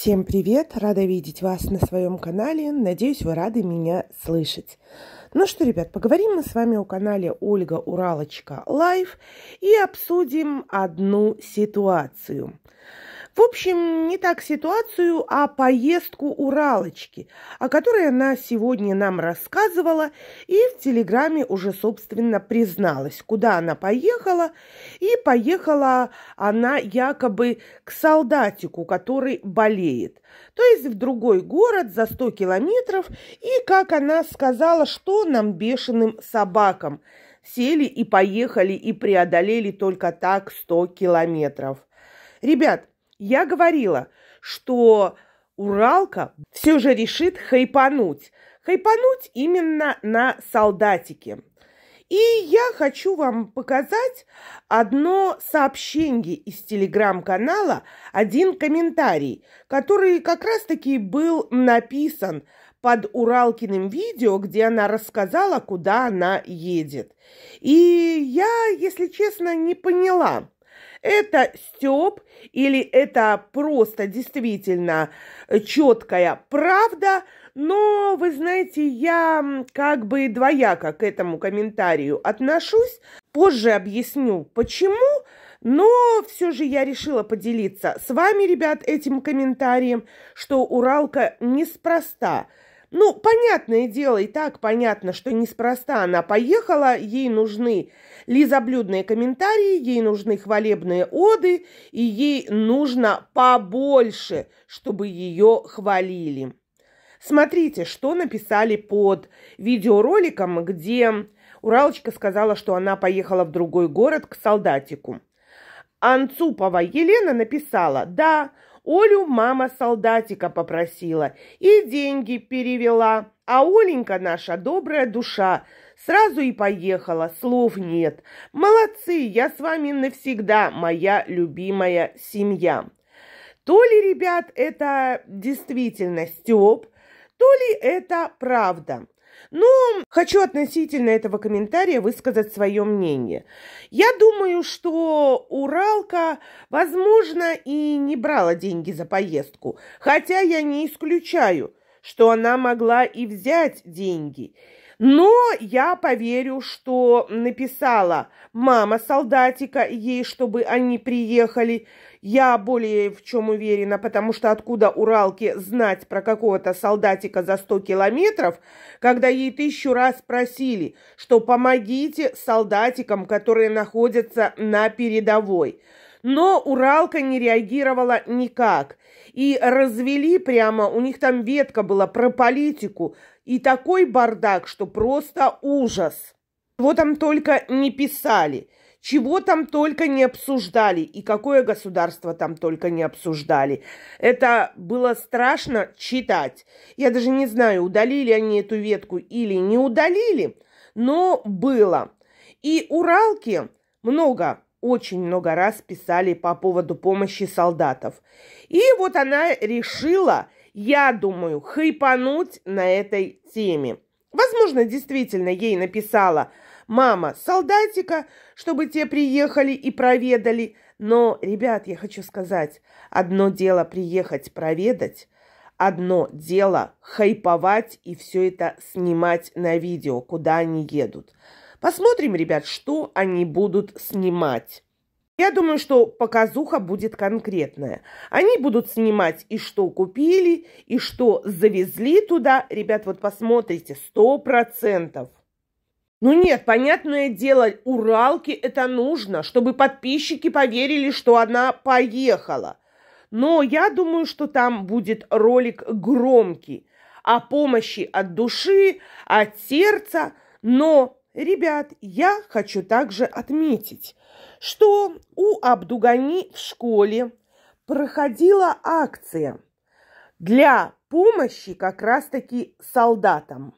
Всем привет! Рада видеть вас на своем канале. Надеюсь, вы рады меня слышать. Ну что, ребят, поговорим мы с вами о канале Ольга Уралочка Лайв и обсудим одну ситуацию. В общем, не так ситуацию, а поездку Уралочки, о которой она сегодня нам рассказывала и в Телеграме уже, собственно, призналась, куда она поехала. И поехала она якобы к солдатику, который болеет, то есть в другой город за 100 километров. И, как она сказала, что нам бешеным собакам сели и поехали и преодолели только так 100 километров. Ребят, я говорила, что Уралка все же решит хайпануть. Хайпануть именно на солдатике. И я хочу вам показать одно сообщение из телеграм-канала, один комментарий, который как раз-таки был написан под Уралкиным видео, где она рассказала, куда она едет. И я, если честно, не поняла, это стёб или это просто действительно э, четкая правда, но, вы знаете, я как бы двояко к этому комментарию отношусь. Позже объясню, почему, но все же я решила поделиться с вами, ребят, этим комментарием, что Уралка неспроста – ну, понятное дело, и так понятно, что неспроста она поехала, ей нужны лизоблюдные комментарии, ей нужны хвалебные оды, и ей нужно побольше, чтобы ее хвалили. Смотрите, что написали под видеороликом, где Уралочка сказала, что она поехала в другой город к солдатику. Анцупова Елена написала, да, Олю мама солдатика попросила и деньги перевела. А Оленька наша добрая душа сразу и поехала, слов нет. Молодцы, я с вами навсегда, моя любимая семья. То ли, ребят, это действительно Степ, то ли это правда. Ну, хочу относительно этого комментария высказать свое мнение. Я думаю, что Уралка, возможно, и не брала деньги за поездку, хотя я не исключаю, что она могла и взять деньги – но я поверю, что написала мама солдатика ей, чтобы они приехали. Я более в чем уверена, потому что откуда Уралке знать про какого-то солдатика за 100 километров, когда ей тысячу раз просили, что помогите солдатикам, которые находятся на передовой. Но Уралка не реагировала никак. И развели прямо, у них там ветка была про политику – и такой бардак, что просто ужас. Чего там только не писали, чего там только не обсуждали, и какое государство там только не обсуждали. Это было страшно читать. Я даже не знаю, удалили они эту ветку или не удалили, но было. И уралки много, очень много раз писали по поводу помощи солдатов. И вот она решила я думаю, хайпануть на этой теме. Возможно, действительно ей написала мама солдатика, чтобы те приехали и проведали. Но, ребят, я хочу сказать, одно дело приехать проведать, одно дело хайповать и все это снимать на видео, куда они едут. Посмотрим, ребят, что они будут снимать. Я думаю, что показуха будет конкретная. Они будут снимать и что купили, и что завезли туда. Ребят, вот посмотрите, сто процентов. Ну нет, понятное дело, Уралке это нужно, чтобы подписчики поверили, что она поехала. Но я думаю, что там будет ролик громкий о помощи от души, от сердца, но Ребят, я хочу также отметить, что у Абдугани в школе проходила акция для помощи как раз-таки солдатам.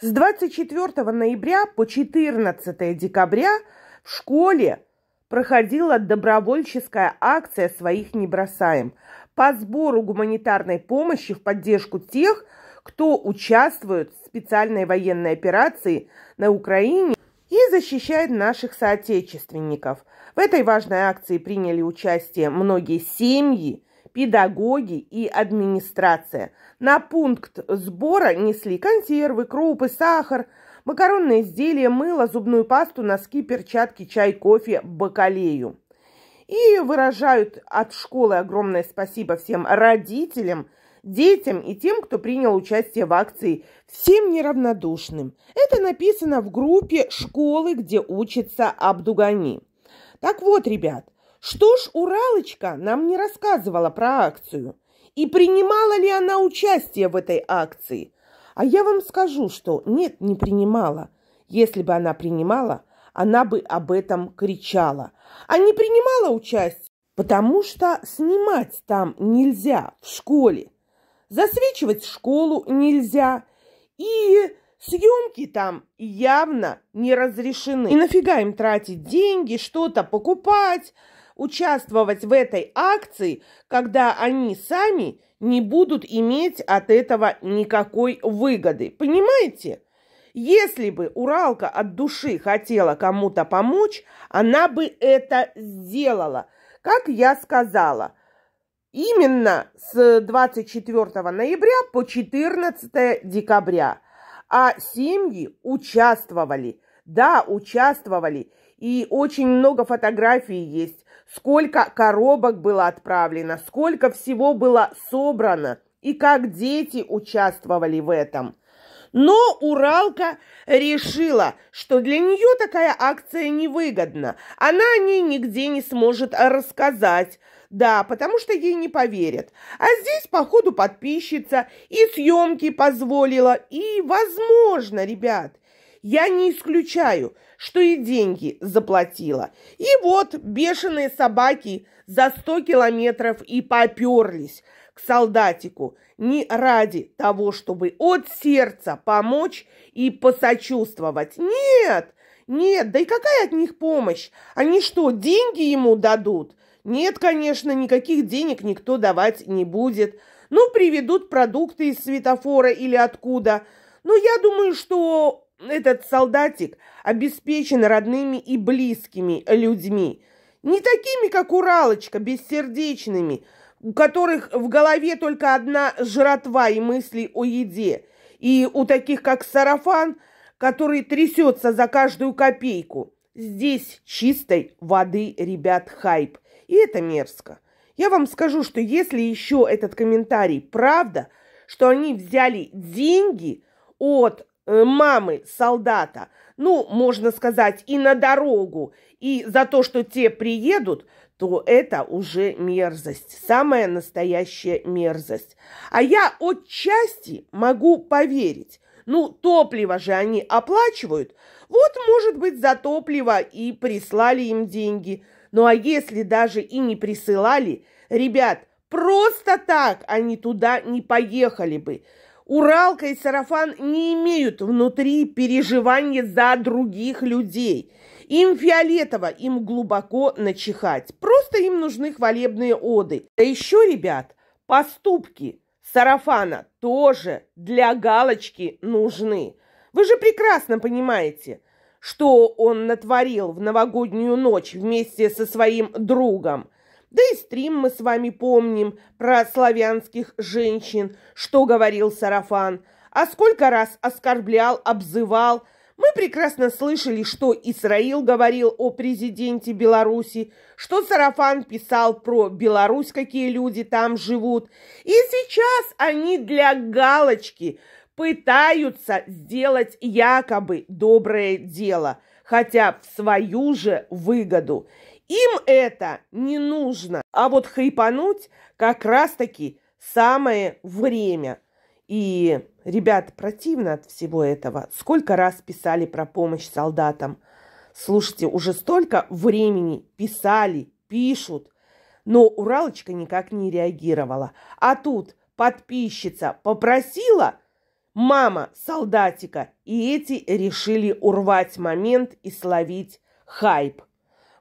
С 24 ноября по 14 декабря в школе проходила добровольческая акция «Своих не бросаем» по сбору гуманитарной помощи в поддержку тех, кто участвует в специальной военной операции на Украине и защищает наших соотечественников. В этой важной акции приняли участие многие семьи, педагоги и администрация. На пункт сбора несли консервы, крупы, сахар, макаронные изделия, мыло, зубную пасту, носки, перчатки, чай, кофе, бакалею. И выражают от школы огромное спасибо всем родителям – детям и тем, кто принял участие в акции, всем неравнодушным. Это написано в группе школы, где учится Абдугани. Так вот, ребят, что ж Уралочка нам не рассказывала про акцию? И принимала ли она участие в этой акции? А я вам скажу, что нет, не принимала. Если бы она принимала, она бы об этом кричала. А не принимала участие, потому что снимать там нельзя в школе засвечивать школу нельзя. И съемки там явно не разрешены. И нафига им тратить деньги, что-то покупать, участвовать в этой акции, когда они сами не будут иметь от этого никакой выгоды. Понимаете? Если бы Уралка от души хотела кому-то помочь, она бы это сделала. Как я сказала – именно с 24 ноября по 14 декабря. А семьи участвовали, да, участвовали. И очень много фотографий есть, сколько коробок было отправлено, сколько всего было собрано и как дети участвовали в этом. Но Уралка решила, что для нее такая акция невыгодна. Она о ней нигде не сможет рассказать, да, потому что ей не поверят. А здесь, походу, подписчица и съемки позволила. И, возможно, ребят, я не исключаю, что и деньги заплатила. И вот бешеные собаки за сто километров и поперлись к солдатику не ради того, чтобы от сердца помочь и посочувствовать. Нет, нет, да и какая от них помощь? Они что, деньги ему дадут? Нет, конечно, никаких денег никто давать не будет. Ну, приведут продукты из светофора или откуда. Но я думаю, что этот солдатик обеспечен родными и близкими людьми. Не такими, как Уралочка, бессердечными, у которых в голове только одна жратва и мысли о еде. И у таких, как Сарафан, который трясется за каждую копейку. Здесь чистой воды, ребят, хайп. И это мерзко. Я вам скажу, что если еще этот комментарий правда, что они взяли деньги от э, мамы солдата, ну, можно сказать, и на дорогу, и за то, что те приедут, то это уже мерзость, самая настоящая мерзость. А я отчасти могу поверить. Ну, топливо же они оплачивают. Вот, может быть, за топливо и прислали им деньги. Ну а если даже и не присылали, ребят, просто так они туда не поехали бы. Уралка и сарафан не имеют внутри переживания за других людей. Им фиолетово, им глубоко начихать. Просто им нужны хвалебные оды. Да еще, ребят, поступки сарафана тоже для галочки нужны. Вы же прекрасно понимаете – что он натворил в новогоднюю ночь вместе со своим другом. Да и стрим мы с вами помним про славянских женщин, что говорил Сарафан, а сколько раз оскорблял, обзывал. Мы прекрасно слышали, что Исраил говорил о президенте Беларуси, что Сарафан писал про Беларусь, какие люди там живут. И сейчас они для галочки – пытаются сделать якобы доброе дело, хотя в свою же выгоду. Им это не нужно, а вот хайпануть как раз-таки самое время. И, ребят, противно от всего этого. Сколько раз писали про помощь солдатам? Слушайте, уже столько времени писали, пишут, но Уралочка никак не реагировала. А тут подписчица попросила – Мама солдатика, и эти решили урвать момент и словить хайп.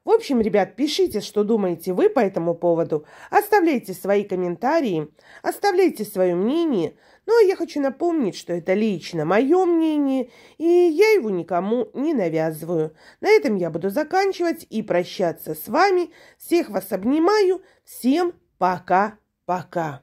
В общем, ребят, пишите, что думаете вы по этому поводу, оставляйте свои комментарии, оставляйте свое мнение, Ну а я хочу напомнить, что это лично мое мнение, и я его никому не навязываю. На этом я буду заканчивать и прощаться с вами. Всех вас обнимаю. Всем пока-пока.